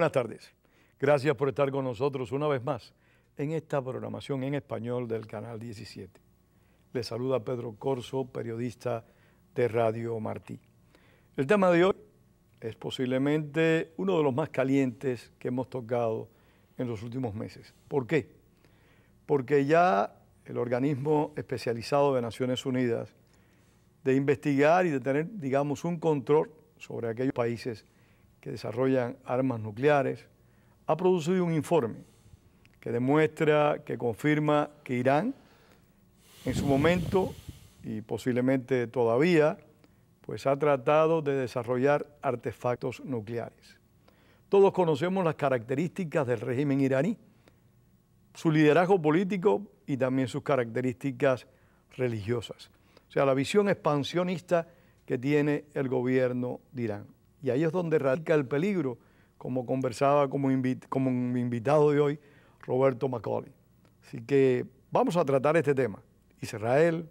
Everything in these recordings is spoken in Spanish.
buenas tardes. Gracias por estar con nosotros una vez más en esta programación en español del Canal 17. Le saluda Pedro Corso, periodista de Radio Martí. El tema de hoy es posiblemente uno de los más calientes que hemos tocado en los últimos meses. ¿Por qué? Porque ya el organismo especializado de Naciones Unidas de investigar y de tener, digamos, un control sobre aquellos países que desarrollan armas nucleares, ha producido un informe que demuestra, que confirma que Irán en su momento y posiblemente todavía, pues ha tratado de desarrollar artefactos nucleares. Todos conocemos las características del régimen iraní, su liderazgo político y también sus características religiosas. O sea, la visión expansionista que tiene el gobierno de Irán. Y ahí es donde radica el peligro, como conversaba como, invitado de hoy, Roberto Macaulay. Así que vamos a tratar este tema. Israel,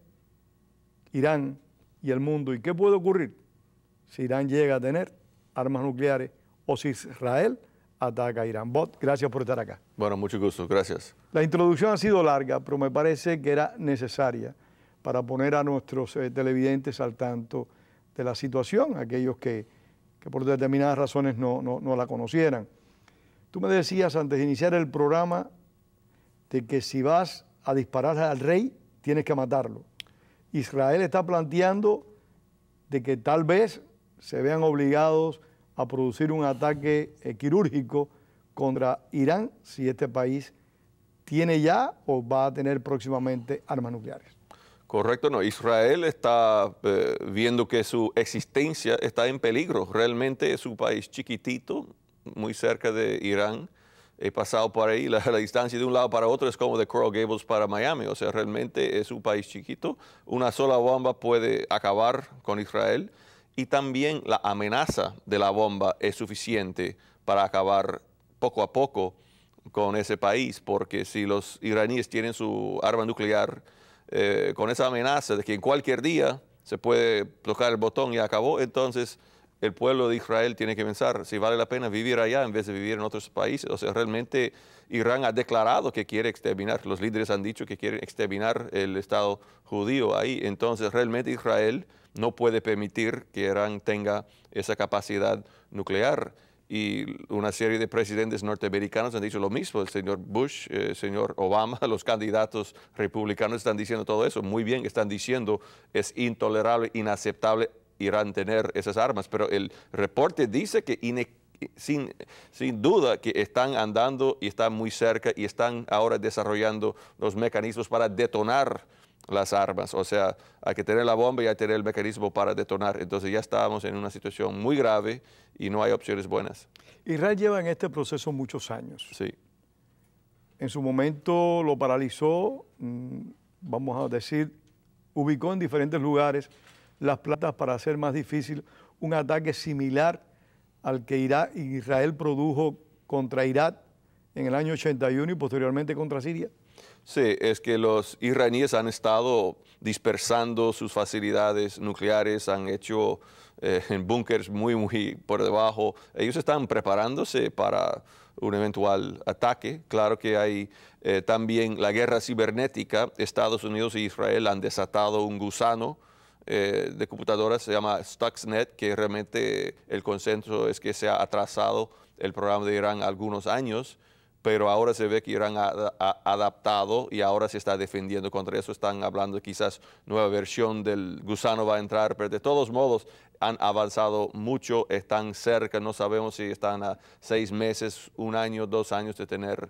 Irán y el mundo. ¿Y qué puede ocurrir si Irán llega a tener armas nucleares o si Israel ataca a Irán? Bot, gracias por estar acá. Bueno, mucho gusto, gracias. La introducción ha sido larga, pero me parece que era necesaria para poner a nuestros eh, televidentes al tanto de la situación, aquellos que que por determinadas razones no, la conocieran. Tú me decías antes de iniciar el programa de que si vas a disparar al rey, tienes que matarlo. Israel está planteando de que tal vez se vean obligados a producir un ataque eh, quirúrgico contra Irán si este país tiene ya o va a tener próximamente armas nucleares. Correcto, no. Israel está eh, viendo que su existencia está en peligro. Realmente es un país chiquitito, muy cerca de Irán. He pasado por ahí, la, distancia de un lado para otro es como de Coral Gables para Miami. O sea, realmente es un país chiquito. Una sola bomba puede acabar con Israel. Y también la amenaza de la bomba es suficiente para acabar poco a poco con ese país, porque si los iraníes tienen su arma nuclear eh, con esa amenaza de que en cualquier día se puede tocar el botón y acabó, entonces el pueblo de Israel tiene que pensar si vale la pena vivir allá en vez de vivir en otros países. O sea, realmente Irán ha declarado que quiere exterminar, los líderes han dicho que quieren exterminar el Estado judío ahí. Entonces, realmente Israel no puede permitir que Irán tenga esa capacidad nuclear y una serie de presidentes norteamericanos han dicho lo mismo, el señor Bush, eh, el señor Obama, los candidatos republicanos están diciendo todo eso, muy bien, están diciendo es intolerable, inaceptable Irán tener esas armas, pero el reporte dice que sin, sin, duda que están andando y están muy cerca y están ahora desarrollando los mecanismos para detonar las armas. O sea, hay que tener la bomba y hay que tener el mecanismo para detonar. Entonces ya estábamos en una situación muy grave y no hay opciones buenas. Israel lleva en este proceso muchos años. Sí. En su momento lo paralizó, mm, vamos a decir, ubicó en diferentes lugares las plantas para hacer más difícil un ataque similar al que Israel produjo contra Irak en el año 81 y posteriormente contra Siria. Sí, es que los iraníes han estado dispersando sus facilidades nucleares, han hecho eh, búnkers muy, muy por debajo. Ellos están preparándose para un eventual ataque. Claro que hay eh, también la guerra cibernética. Estados Unidos e Israel han desatado un gusano eh, de computadoras, se llama Stuxnet, que realmente el consenso es que se ha atrasado el programa de Irán algunos años pero ahora se ve que Irán ha, adaptado y ahora se está defendiendo contra eso. Están hablando quizás nueva versión del gusano va a entrar, pero de todos modos han avanzado mucho, están cerca, no sabemos si están a seis meses, un año, dos años de tener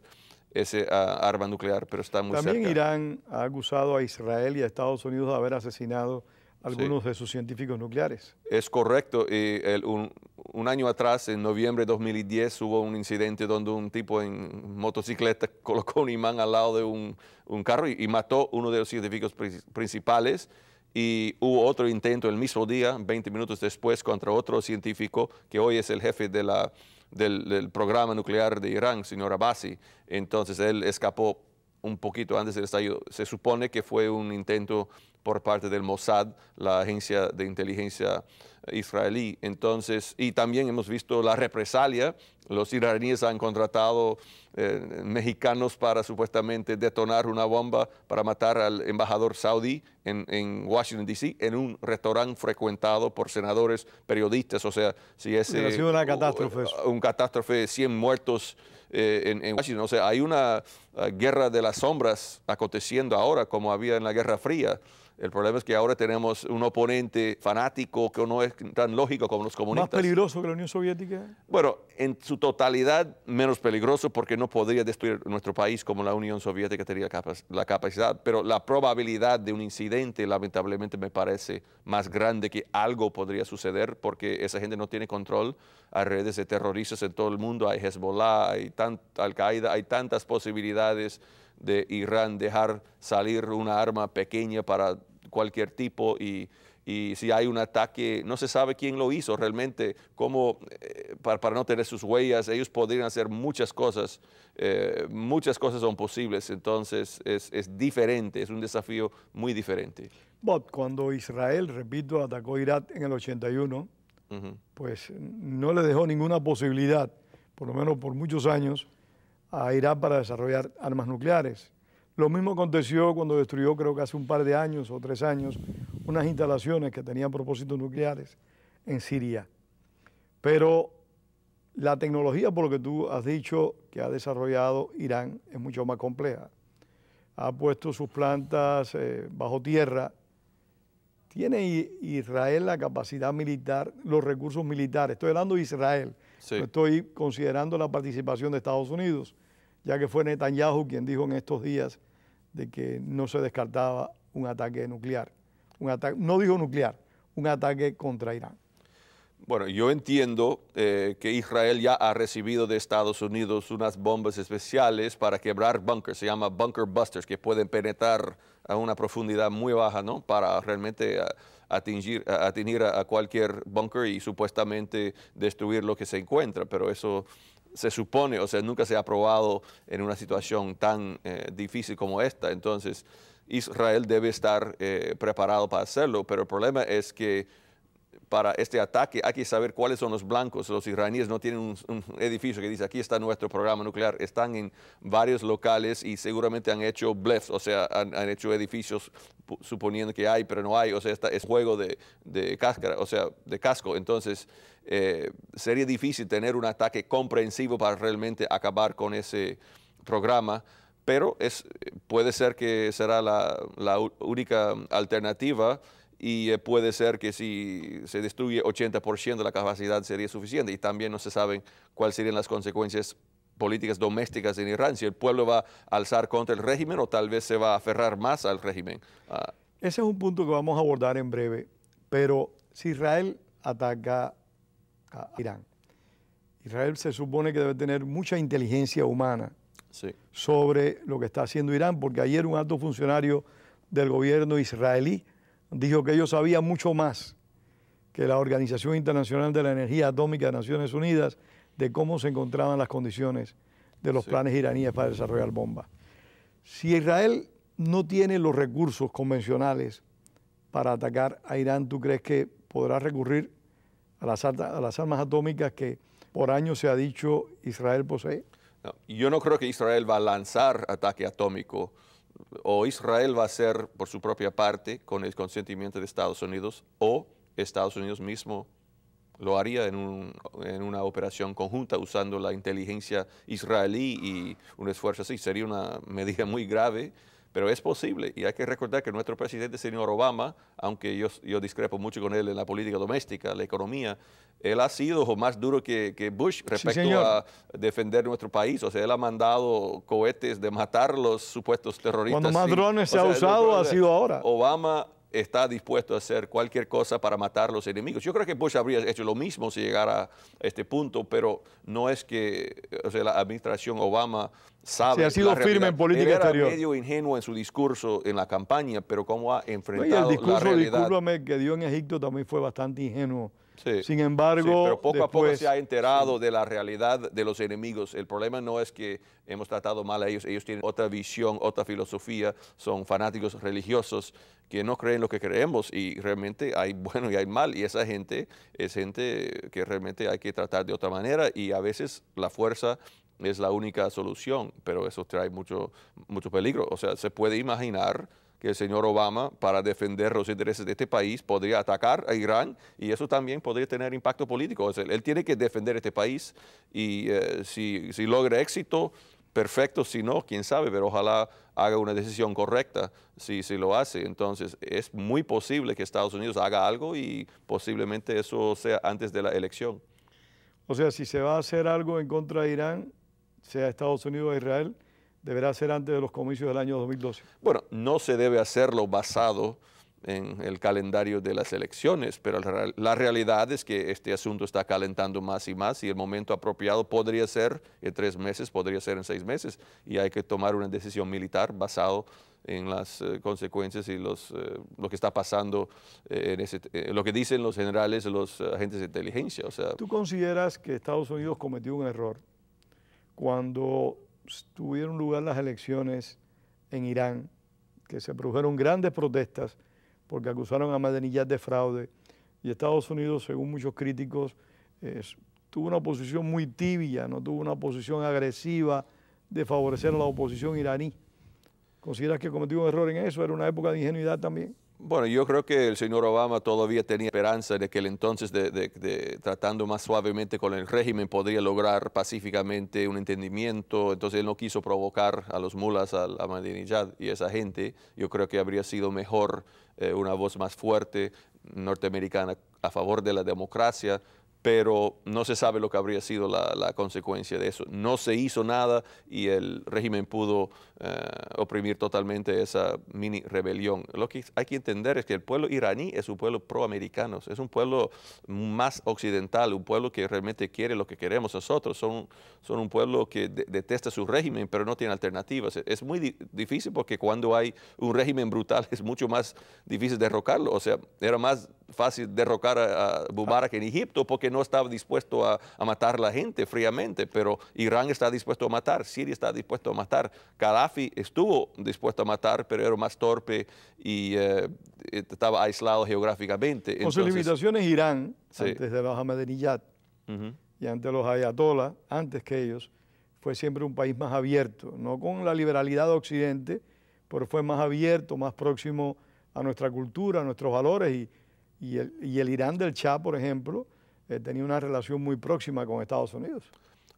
ese ah, arma nuclear, pero está muy cerca. También Irán ha acusado a Israel y a Estados Unidos de haber asesinado algunos de sus científicos nucleares. Es correcto. Y un, año atrás, en noviembre de 2010, hubo un incidente donde un tipo en motocicleta colocó un imán al lado de un, carro y, mató uno de los científicos principales. Y hubo otro intento el mismo día, 20 minutos después, contra otro científico que hoy es el jefe de la, del, del programa nuclear de Irán, señor Abbasi. Entonces él escapó un poquito antes del estallido. Se supone que fue un intento por parte del Mossad, la agencia de inteligencia israelí. Entonces, y también hemos visto la represalia. Los iraníes han contratado eh, mexicanos para supuestamente detonar una bomba para matar al embajador saudí en, Washington, D.C., en un restaurante frecuentado por senadores, periodistas. O sea, si es ha eh, sido una catástrofe. Un, catástrofe de 100 muertos. Eh, en, Washington. O sea, hay una guerra de las sombras aconteciendo ahora, como había en la Guerra Fría. El problema es que ahora tenemos un oponente fanático que no es tan lógico como los comunistas. ¿Más peligroso que la Unión Soviética? Bueno, en su totalidad menos peligroso porque no podría destruir nuestro país como la Unión Soviética tenía la capacidad, pero la probabilidad de un incidente lamentablemente me parece más grande que algo podría suceder porque esa gente no tiene control. Hay redes de terroristas en todo el mundo, hay Hezbollah, hay Al-Qaeda, hay tantas posibilidades de Irán dejar salir una arma pequeña para cualquier tipo y y si hay un ataque, no se sabe quién lo hizo realmente, cómo, eh, para, no tener sus huellas, ellos podrían hacer muchas cosas, eh, muchas cosas son posibles, entonces es, diferente, es un desafío muy diferente. But cuando Israel, repito, atacó Irak en el 81, pues no le dejó ninguna posibilidad, por lo menos por muchos años, a Irak para desarrollar armas nucleares. Lo mismo aconteció cuando destruyó, creo que hace un par de años o tres años, unas instalaciones que tenían propósitos nucleares en Siria. Pero la tecnología, por lo que tú has dicho, que ha desarrollado Irán es mucho más compleja. Ha puesto sus plantas eh, bajo tierra. ¿Tiene Israel la capacidad militar, los recursos militares? Estoy hablando de Israel. estoy considerando la participación de Estados Unidos, ya que fue Netanyahu quien dijo en estos días de que no se descartaba un ataque nuclear un ataque, no dijo nuclear, un ataque contra Irán. Bueno, yo entiendo eh, que Israel ya ha recibido de Estados Unidos unas bombas especiales para quebrar bunkers, se llama bunker busters, que pueden penetrar a una profundidad muy baja, ¿no? Para realmente eh, atingir, atingir a, cualquier bunker y supuestamente destruir lo que se encuentra, pero eso se supone, o sea, nunca se ha probado en una situación tan eh, difícil como esta. Entonces, Israel debe estar eh, preparado para hacerlo, pero el problema es que para este ataque hay que saber cuáles son los blancos. Los iraníes no tienen un, edificio que dice aquí está nuestro programa nuclear. Están en varios locales y seguramente han hecho blefs, o sea, han, hecho edificios suponiendo que hay, pero no hay. O sea, es juego de, cáscara, o sea, de casco. Entonces, eh, sería difícil tener un ataque comprensivo para realmente acabar con ese programa pero es, puede ser que será la, única alternativa y eh, puede ser que si se destruye 80% de la capacidad sería suficiente y también no se saben cuáles serían las consecuencias políticas domésticas en Irán, si el pueblo va a alzar contra el régimen o tal vez se va a aferrar más al régimen. Ah. Ese es un punto que vamos a abordar en breve, pero si Israel ataca a Irán, Israel se supone que debe tener mucha inteligencia humana sobre lo que está haciendo Irán, porque ayer un alto funcionario del gobierno israelí dijo que ellos sabían mucho más que la Organización Internacional de la Energía Atómica de Naciones Unidas de cómo se encontraban las condiciones de los planes iraníes para desarrollar bombas. Si Israel no tiene los recursos convencionales para atacar a Irán, ¿tú crees que podrá recurrir a las armas atómicas que por años se ha dicho Israel posee? yo no creo que Israel va a lanzar ataque atómico o Israel va a hacer por su propia parte con el consentimiento de Estados Unidos o Estados Unidos mismo lo haría en una operación conjunta usando la inteligencia israelí y un esfuerzo así. Sería una medida muy grave pero es posible y hay que recordar que nuestro presidente, señor Obama, aunque yo, yo discrepo mucho con él en la política doméstica, la economía, él ha sido más duro que, Bush respecto a defender nuestro país. O sea, él ha mandado cohetes de matar los supuestos terroristas. Cuando más drones se ha usado ha sido ahora. Obama está dispuesto a hacer cualquier cosa para matar a los enemigos. Yo creo que Bush habría hecho lo mismo si llegara a este punto, pero no es que la administración Obama sabe. Se ha sido firme en política Él era medio ingenuo en su discurso en la campaña, pero cómo ha enfrentado la realidad. El discurso que dio en Egipto también fue bastante ingenuo sin embargo, pero poco a poco se ha enterado de la realidad de los enemigos. El problema no es que hemos tratado mal a ellos, ellos tienen otra visión, otra filosofía, son fanáticos religiosos que no creen lo que creemos y realmente hay bueno y hay mal y esa gente es gente que realmente hay que tratar de otra manera y a veces la fuerza es la única solución, pero eso trae mucho, mucho peligro. O sea, se puede imaginar que el señor Obama, para defender los intereses de este país, podría atacar a Irán y eso también podría tener impacto político. él tiene que defender este país y eh, si, si logra éxito, perfecto, si no, quién sabe, pero ojalá haga una decisión correcta si, si lo hace. Entonces, es muy posible que Estados Unidos haga algo y posiblemente eso sea antes de la elección. O sea, si se va a hacer algo en contra de Irán, sea Estados Unidos o Israel, deberá ser antes de los comicios del año 2012. Bueno, no se debe hacerlo basado en el calendario de las elecciones, pero la realidad es que este asunto está calentando más y más y el momento apropiado podría ser en tres meses, podría ser en seis meses y hay que tomar una decisión militar basado en las eh, consecuencias y los, eh, lo que está pasando, eh, lo que dicen los generales, los agentes de inteligencia. O sea, ¿Tú consideras que Estados Unidos cometió un error cuando tuvieron lugar las elecciones en Irán, que se produjeron grandes protestas porque acusaron a madenillas de fraude y Estados Unidos, según muchos críticos, tuvo una posición muy tibia, no tuvo una posición agresiva de favorecer a la oposición iraní. ¿Consideras que cometió un error en eso? ¿Era una época de ingenuidad también? Bueno, yo creo que el señor Obama todavía tenía esperanza de que el entonces, de, tratando más suavemente con el régimen, podría lograr pacíficamente un entendimiento. Entonces él no quiso provocar a los mulas, a, la y a esa gente. Yo creo que habría sido mejor eh, una voz más fuerte norteamericana a favor de la democracia, pero no se sabe lo que habría sido la, consecuencia de eso. No se hizo nada y el régimen pudo eh, oprimir totalmente esa mini rebelión. Lo que hay que entender es que el pueblo iraní es un pueblo proamericano, es un pueblo más occidental, un pueblo que realmente quiere lo que queremos nosotros. Son, son un pueblo que detesta su régimen, pero no tiene alternativas. Es muy difícil porque cuando hay un régimen brutal es mucho más difícil derrocarlo. O sea, era más fácil derrocar a, a que en Egipto porque no estaba dispuesto a, matar la gente fríamente, pero Irán está dispuesto a matar, Siria está dispuesto a matar, Gaddafi estuvo dispuesto a matar, pero era más torpe y eh, eh, estaba aislado geográficamente. Con sus limitaciones Irán, antes de los Ahmadinejad y ante los ayatollah, antes que ellos, fue siempre un país más abierto, no con la liberalidad de Occidente, pero fue más abierto, más próximo a nuestra cultura, a nuestros valores y, el, y el Irán del Shah, por ejemplo, eh, tenía una relación muy próxima con Estados Unidos.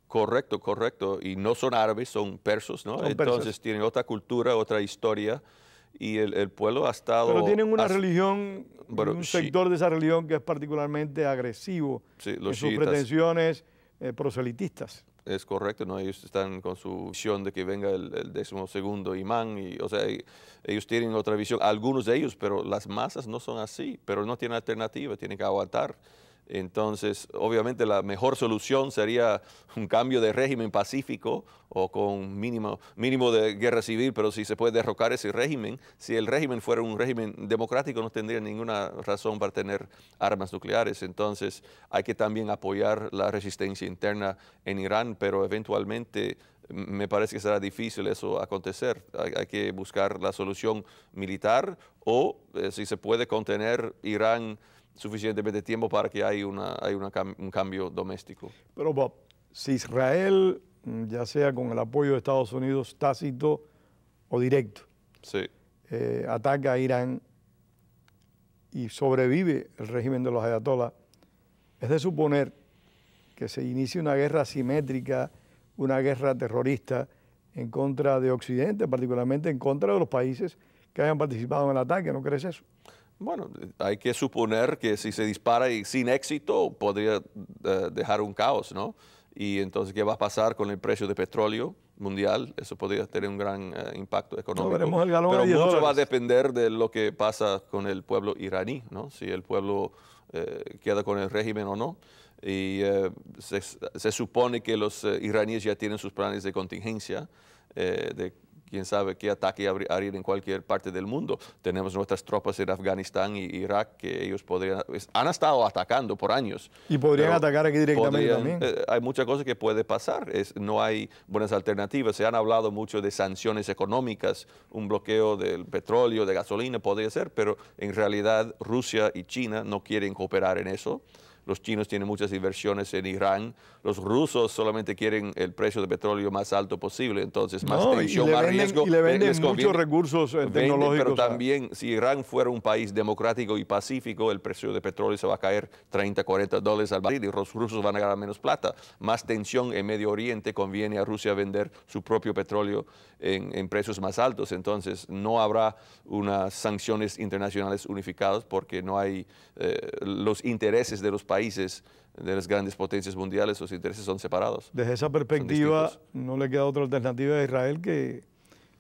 Correcto, correcto. Y no son árabes, son persos, ¿no? Entonces tienen otra cultura, otra historia. Y el, pueblo ha estado... Pero tienen una religión, un sector de esa religión que es particularmente agresivo en sus pretensiones eh, proselitistas. Es correcto, ¿no? Ellos están con su visión de que venga el, el segundo imán, y, o sea, ellos tienen otra visión, algunos de ellos, pero las masas no son así, pero no tienen alternativa, tienen que aguantar. Entonces, obviamente la mejor solución sería un cambio de régimen pacífico o con mínimo, mínimo de guerra civil, pero si se puede derrocar ese régimen, si el régimen fuera un régimen democrático no tendría ninguna razón para tener armas nucleares. Entonces, hay que también apoyar la resistencia interna en Irán, pero eventualmente mm, me parece que será difícil eso acontecer. Hay, que buscar la solución militar o eh, si se puede contener Irán suficientemente tiempo para que haya un cambio doméstico. Pero Bob, si Israel, mm, ya sea con el apoyo de Estados Unidos tácito o directo, eh, ataca a Irán y sobrevive el régimen de los ayatolás, es de suponer que se inicie una guerra simétrica, una guerra terrorista en contra de Occidente, particularmente en contra de los países que hayan participado en el ataque, ¿no crees eso? Bueno, hay que suponer que si se dispara y sin éxito podría eh, dejar un caos, ¿no? Y entonces, ¿qué va a pasar con el precio de petróleo mundial? Eso podría tener un gran eh, impacto económico. Pero mucho va a depender de lo que pasa con el pueblo iraní, ¿no? Si el pueblo eh, queda con el régimen o no. Y se, supone que los iraníes ya tienen sus planes de contingencia, de quién sabe qué ataque abrir en cualquier parte del mundo. Tenemos nuestras tropas en Afganistán y Irak que ellos podrían, han estado atacando por años. Y podrían atacar aquí directamente también. Eh, hay muchas cosas que puede pasar, es, no hay buenas alternativas. Se han hablado mucho de sanciones económicas, un bloqueo del petróleo, de gasolina, podría ser, pero en realidad Rusia y China no quieren cooperar en eso los chinos tienen muchas inversiones en Irán, los rusos solamente quieren el precio de petróleo más alto posible, entonces más tensión, más riesgo. le eh, venden muchos recursos eh, tecnológicos. pero ah. también, si Irán fuera un país democrático y pacífico, el precio de petróleo se va a caer 30, 40 dólares al barril y los rusos van a ganar menos plata. Más tensión en Medio Oriente conviene a Rusia vender su propio petróleo en, precios más altos, entonces no habrá unas sanciones internacionales unificadas porque no hay eh, los intereses de los países de las grandes potencias mundiales, sus intereses son separados. Desde esa perspectiva, no le queda otra alternativa a Israel que,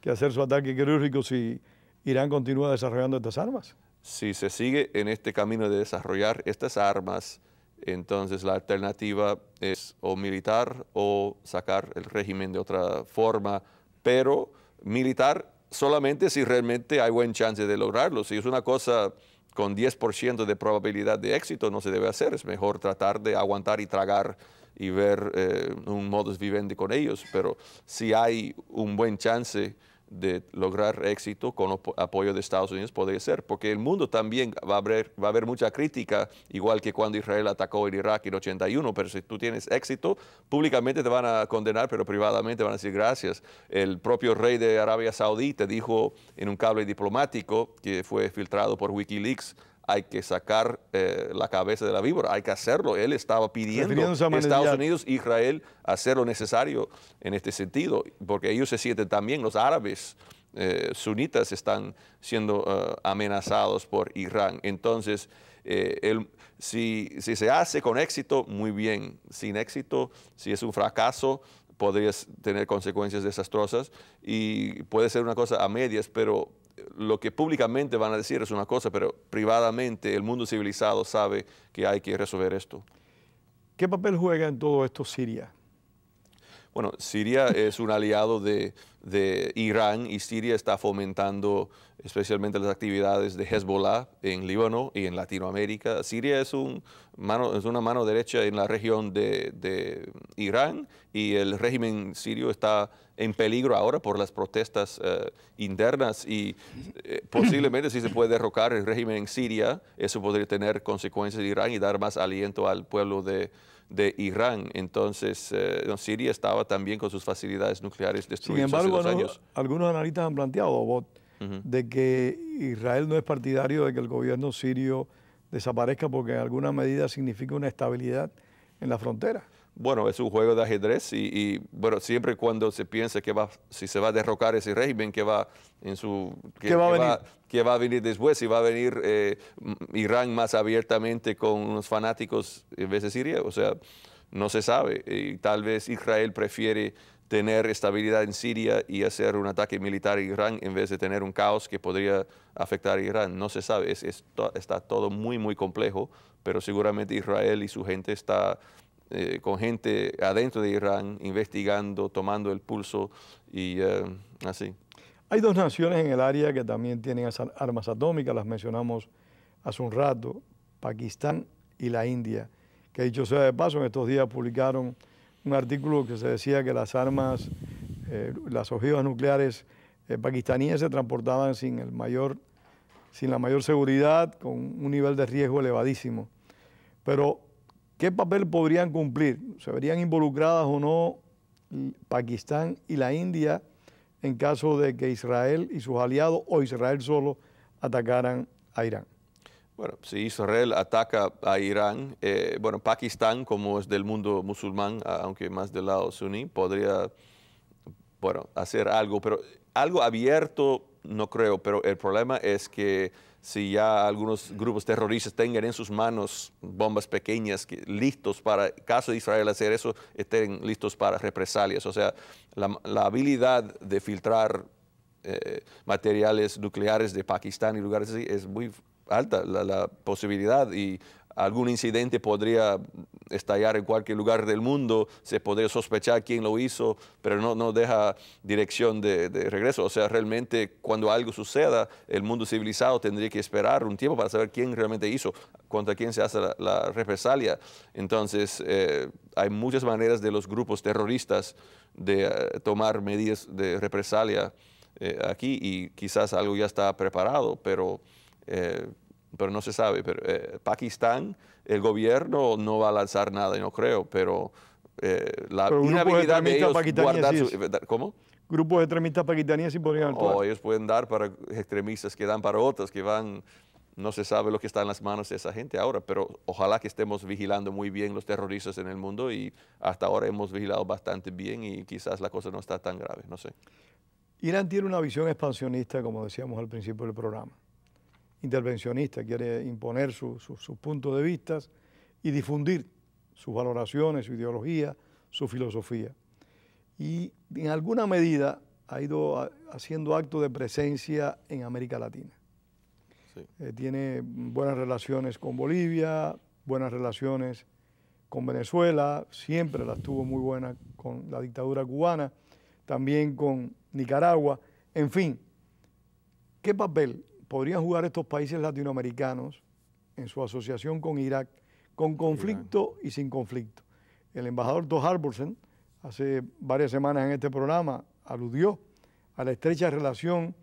que hacer su ataque quirúrgico si Irán continúa desarrollando estas armas. Si se sigue en este camino de desarrollar estas armas, entonces la alternativa es o militar o sacar el régimen de otra forma, pero militar solamente si realmente hay buen chance de lograrlo. Si es una cosa con 10% de probabilidad de éxito no se debe hacer, es mejor tratar de aguantar y tragar y ver eh, un modus vivendi con ellos, pero si hay un buen chance de lograr éxito con apoyo de Estados Unidos puede ser, porque el mundo también va a, haber, va a haber mucha crítica, igual que cuando Israel atacó el Irak en 81, pero si tú tienes éxito, públicamente te van a condenar, pero privadamente van a decir gracias. El propio rey de Arabia te dijo en un cable diplomático que fue filtrado por Wikileaks, hay que sacar eh, la cabeza de la víbora, hay que hacerlo. Él estaba pidiendo a Estados Unidos, Israel, hacer lo necesario en este sentido, porque ellos se sienten también, los árabes eh, sunitas están siendo eh, amenazados por Irán. Entonces, si, si, se hace con éxito, muy bien. Sin éxito, si es un fracaso, podrías tener consecuencias desastrosas y puede ser una cosa a medias, pero lo que públicamente van a decir es una cosa, pero privadamente el mundo civilizado sabe que hay que resolver esto. ¿Qué papel juega en todo esto Siria? Bueno, Siria es un aliado de, Irán y Siria está fomentando especialmente las actividades de Hezbollah en Líbano y en Latinoamérica. Siria es, un una mano derecha en la región de, Irán y el régimen sirio está en peligro ahora por las protestas eh, internas y eh, posiblemente si se puede derrocar el régimen en Siria, eso podría tener consecuencias en Irán y dar más aliento al pueblo de de Irán. Entonces, eh, Siria estaba también con sus facilidades nucleares destruidas. Sin embargo, años. algunos analistas han planteado, de que Israel no es partidario de que el gobierno sirio desaparezca porque en alguna medida significa una estabilidad en la frontera. Bueno, es un juego de ajedrez y, bueno, siempre cuando se piensa que va, si se va a derrocar ese régimen que va en su... Que, va, a venir? después? Si va a venir eh, mm, Irán más abiertamente con unos fanáticos en eh, vez de Siria, o sea, no se sabe. Y tal vez Israel prefiere tener estabilidad en Siria y hacer un ataque militar a Irán en vez de tener un caos que podría afectar a Irán. No se sabe, está todo muy, muy complejo, pero seguramente Israel y su gente está eh, con gente adentro de Irán, investigando, tomando el pulso y eh, así. Hay dos naciones en el área que también tienen armas atómicas, las mencionamos hace un rato, Pakistán y la India, que dicho sea de paso, en estos días publicaron un artículo que se decía que las armas, eh, las ojivas nucleares pakistaníes se transportaban sin, el mayor, sin la mayor seguridad, con un nivel de riesgo elevadísimo. Pero ¿Qué papel podrían cumplir? ¿Se verían involucradas o no Pakistán y la India en caso de que Israel y sus aliados o Israel solo atacaran a Irán? Bueno, si Israel ataca a Irán, eh, bueno, Pakistán, como es del mundo musulmán, aunque más del lado suní, podría, bueno, hacer algo, pero algo abierto no creo, pero el problema es que si ya algunos grupos terroristas tengan en sus manos bombas pequeñas listos para, caso de Israel hacer eso, estén listos para represalias. O sea, la, la habilidad de filtrar eh, materiales nucleares de Pakistán y lugares así es muy alta la posibilidad y algún incidente podría estallar en cualquier lugar del mundo, se puede sospechar quién lo hizo, pero no, no deja dirección de, regreso. O sea, realmente cuando algo suceda, el mundo civilizado tendría que esperar un tiempo para saber quién realmente hizo, contra quién se hace la, represalia. Entonces, eh, hay muchas maneras de los grupos terroristas de eh, tomar medidas de represalia eh, aquí y quizás algo ya está preparado, pero pero no se sabe. Pero, eh, Pakistán, el gobierno no va a lanzar nada, yo no creo, pero eh, la de ellos guardar su, eh, ¿Cómo? Grupos de extremistas pakistaníes y podrían actuar. ellos pueden dar para extremistas que dan para otros, que van... No se sabe lo que está en las manos de esa gente ahora, pero ojalá que estemos vigilando muy bien los terroristas en el mundo y hasta ahora hemos vigilado bastante bien y quizás la cosa no está tan grave, no sé. Irán tiene una visión expansionista, como decíamos al principio del programa intervencionista, quiere imponer sus puntos de vista y difundir sus valoraciones, su ideología, su filosofía. Y en alguna medida ha ido haciendo acto de presencia en América Latina. Eh, tiene buenas relaciones con Bolivia, buenas relaciones con Venezuela, siempre las tuvo muy buenas con la dictadura cubana, también con Nicaragua, en fin. ¿Qué papel podrían jugar estos países latinoamericanos en su asociación con Irak, con conflicto y sin conflicto. El embajador Dos Harborsen hace varias semanas en este programa aludió a la estrecha relación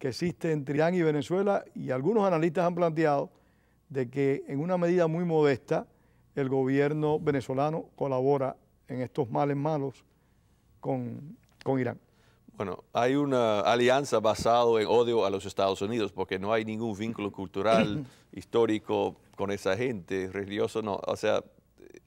que existe entre Irán y Venezuela y algunos analistas han planteado de que en una medida muy modesta el gobierno venezolano colabora en estos males malos con, con Irán. Bueno, hay una alianza basada en odio a los Estados Unidos porque no hay ningún vínculo cultural, histórico con esa gente, religiosa. no. O sea,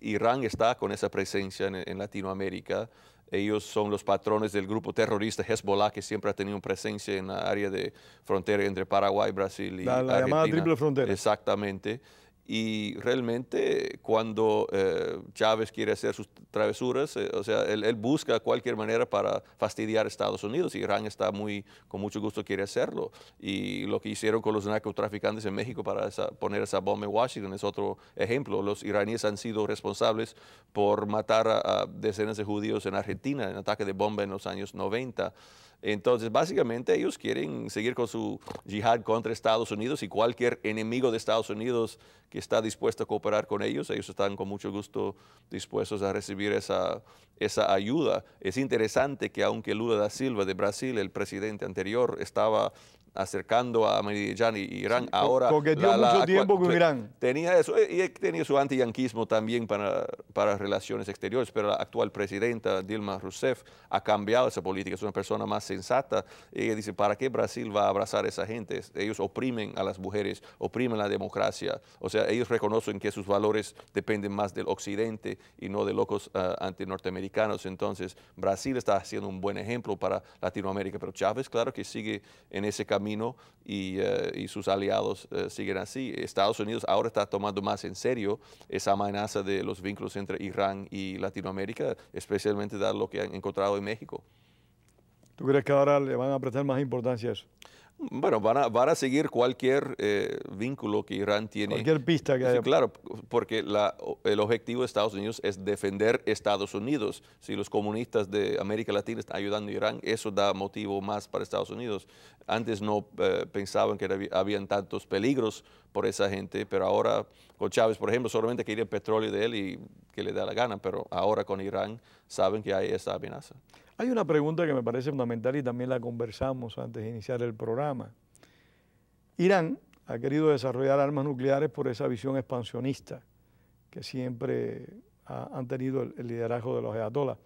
Irán está con esa presencia en, Latinoamérica. Ellos son los patrones del grupo terrorista Hezbollah, que siempre ha tenido presencia en la área de frontera entre Paraguay, Brasil y la, la llamada triple frontera. Exactamente. Y realmente cuando eh, Chávez quiere hacer sus travesuras, eh, o sea, él, busca cualquier manera para fastidiar a Estados Unidos. Irán está muy, con mucho gusto quiere hacerlo. Y lo que hicieron con los narcotraficantes en México para poner esa bomba en Washington es otro ejemplo. Los iraníes han sido responsables por matar a, decenas de judíos en Argentina en ataque de bomba en los años 90. Entonces, básicamente ellos quieren seguir con su yihad contra Estados Unidos y cualquier enemigo de Estados Unidos que está dispuesto a cooperar con ellos, ellos están con mucho gusto dispuestos a recibir esa, esa ayuda. Es interesante que aunque Lula da Silva de Brasil, el presidente anterior, estaba acercando a Medellín y Irán. Ahora, porque dio mucho tiempo con Irán. Tenía eso, eh, y tenía tenido su antiyanquismo también para, para relaciones exteriores, pero la actual presidenta Dilma Rousseff ha cambiado esa política, es una persona más sensata. Ella dice, ¿para qué Brasil va a abrazar a esa gente? Ellos oprimen a las mujeres, oprimen la democracia, o sea, ellos reconocen que sus valores dependen más del occidente y no de locos ah, antinorteamericanos. Entonces, Brasil está haciendo un buen ejemplo para Latinoamérica, pero Chávez, claro que sigue en ese camino eh, y, sus aliados eh, siguen así. Estados Unidos ahora está tomando más en serio esa amenaza de los vínculos entre Irán y Latinoamérica, especialmente dado lo que han encontrado en México. ¿Tú crees que ahora le van a prestar más importancia a eso? Bueno, van a, seguir cualquier eh, vínculo que Irán tiene. Cualquier pista que haya. Claro, porque el objetivo de Estados Unidos es defender Estados Unidos. Si los comunistas de América Latina están ayudando a Irán, eso da motivo más para Estados Unidos. Antes no eh, pensaban que había, habían tantos peligros por esa gente, pero ahora con Chávez, por ejemplo, solamente quería el petróleo de él y que le da la gana, pero ahora con Irán saben que hay esa amenaza. Hay una pregunta que me parece fundamental y también la conversamos antes de iniciar el programa. Irán ha querido desarrollar armas nucleares por esa visión expansionista que siempre han tenido el, liderazgo de los ayatolás,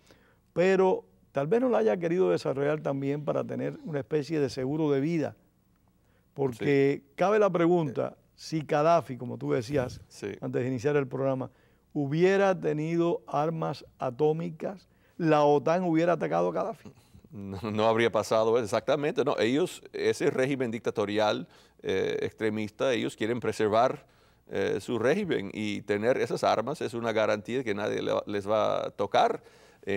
pero Tal vez no la haya querido desarrollar también para tener una especie de seguro de vida. Porque cabe la pregunta, si Gaddafi, como tú decías antes de iniciar el programa, hubiera tenido armas atómicas, la OTAN hubiera atacado a Gaddafi. No, habría pasado exactamente. No, ellos, ese régimen dictatorial eh, extremista, ellos quieren preservar eh, su régimen y tener esas armas es una garantía de que nadie les va a tocar.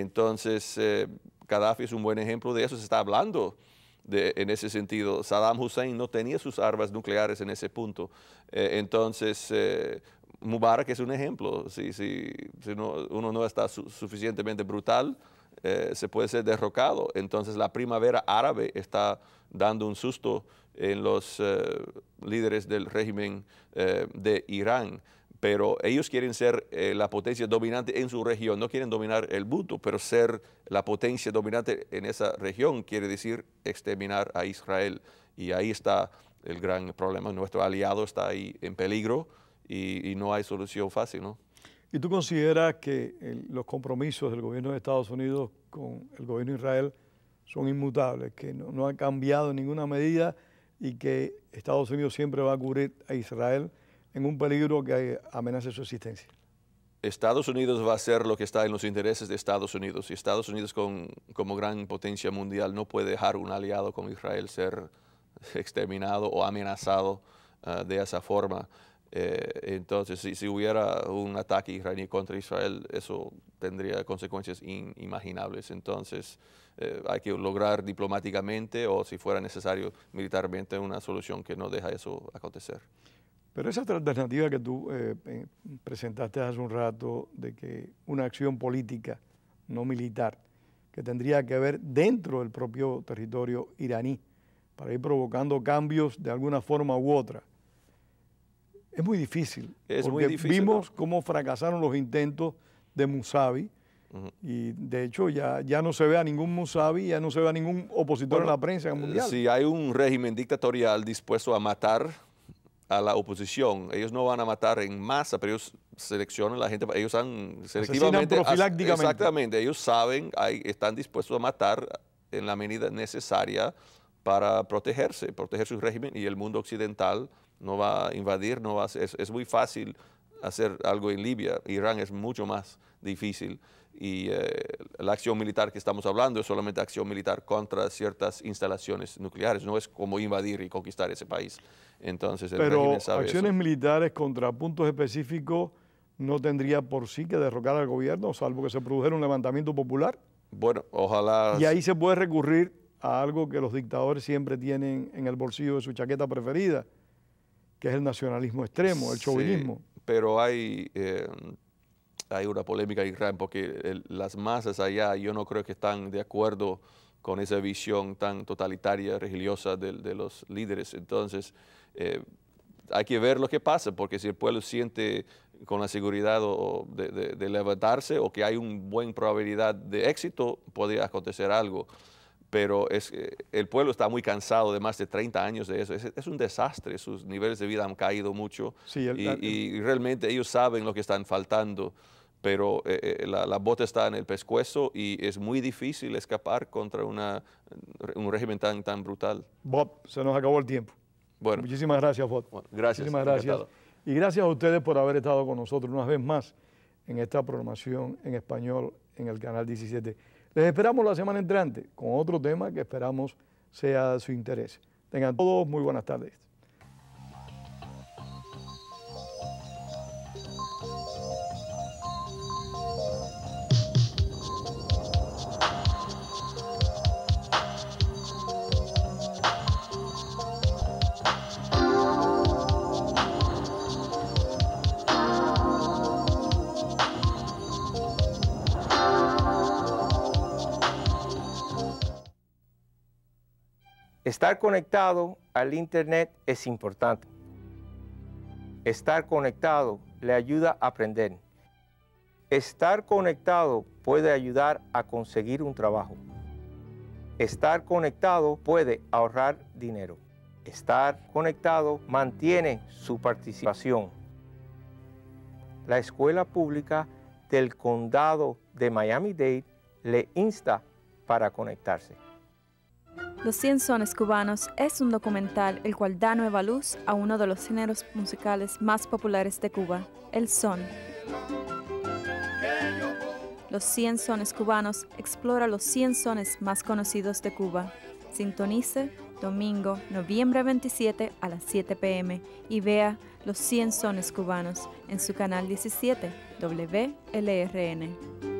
Entonces, eh, Gaddafi es un buen ejemplo de eso, se está hablando de, en ese sentido. Saddam Hussein no tenía sus armas nucleares en ese punto. Eh, entonces, eh, Mubarak es un ejemplo. Si, uno no está suficientemente brutal, se puede ser derrocado. Entonces la primavera árabe está dando un susto en los líderes del régimen de Irán pero ellos quieren ser eh, la potencia dominante en su región, no quieren dominar el mundo, pero ser la potencia dominante en esa región quiere decir exterminar a Israel. Y ahí está el gran problema, nuestro aliado está ahí en peligro y, no hay solución fácil, ¿no? ¿Y tú consideras que los compromisos del gobierno de Estados Unidos con el gobierno de Israel son inmutables, que no, han cambiado en ninguna medida y que Estados Unidos siempre va a cubrir a Israel? en un peligro que amenace su existencia. Estados Unidos va a hacer lo que está en los intereses de Estados Unidos y Estados Unidos como gran potencia mundial no puede dejar un aliado como Israel ser exterminado o amenazado eh, de esa forma. Eh, entonces, si, si, hubiera un ataque iraní contra Israel, eso tendría consecuencias inimaginables. Entonces, eh, hay que lograr diplomáticamente o, si fuera necesario, militarmente una solución que no deja eso acontecer. Pero esa alternativa que tú eh, presentaste hace un rato de que una acción política, no militar, que tendría que ver dentro del propio territorio iraní para ir provocando cambios de alguna forma u otra. Es muy difícil. Es muy difícil, Vimos cómo fracasaron los intentos de Musavi Y de hecho ya, no se ve a ningún Musavi, ya no se ve a ningún opositor en la prensa mundial. Si hay un régimen dictatorial dispuesto a matar a la oposición. Ellos no van a matar en masa, pero ellos seleccionan la gente, ellos han selectivamente... Exactamente, ellos saben, están dispuestos a matar en la medida necesaria para protegerse, proteger su régimen y el mundo occidental no va a invadir, no va es, es muy fácil hacer algo en Libia, Irán es mucho más difícil y eh, la acción militar que estamos hablando es solamente acción militar contra ciertas instalaciones nucleares, no es como invadir y conquistar ese país. Entonces, el Pero sabe acciones militares contra puntos específicos no tendría por sí que derrocar al gobierno, salvo que se produjera un levantamiento popular. Bueno, ojalá. Y ahí se puede recurrir a algo que los dictadores siempre tienen en el bolsillo de su chaqueta preferida, que es el nacionalismo extremo, el chauvinismo. pero hay eh, hay una polémica en Irán porque las masas allá yo no creo que están de acuerdo con esa visión tan totalitaria, religiosa de, los líderes. Entonces, eh, hay que ver lo que pasa, porque si el pueblo siente con la seguridad de, levantarse o que hay una buena probabilidad de éxito, podría acontecer algo. Pero es, eh, el pueblo está muy cansado de más de 30 años de eso. Es, un desastre, sus niveles de vida han caído mucho y, y, realmente ellos saben lo que están faltando pero eh, eh, la, bota está en el pescuezo y es muy difícil escapar contra eh, un régimen tan, tan brutal. Bob, se nos acabó el tiempo. Bueno. Muchísimas gracias, Bob. gracias. Muchísimas gracias. Y gracias a ustedes por haber estado con nosotros una vez más en esta programación en español en el canal 17. Les esperamos la semana entrante con otro tema que esperamos sea de su interés. Tengan todos muy buenas tardes. Estar conectado al Internet es importante. Estar conectado le ayuda a aprender. Estar conectado puede ayudar a conseguir un trabajo. Estar conectado puede ahorrar dinero. Estar conectado mantiene su participación. La escuela pública del condado de Miami-Dade le insta para conectarse. Los 100 sones cubanos es un documental el cual da nueva luz a uno de los géneros musicales más populares de Cuba, el son. Los 100 sones cubanos explora los 100 sones más conocidos de Cuba. Sintonice domingo, noviembre 27 a las 7 pm y vea los 100 sones cubanos en su canal 17 WLRN.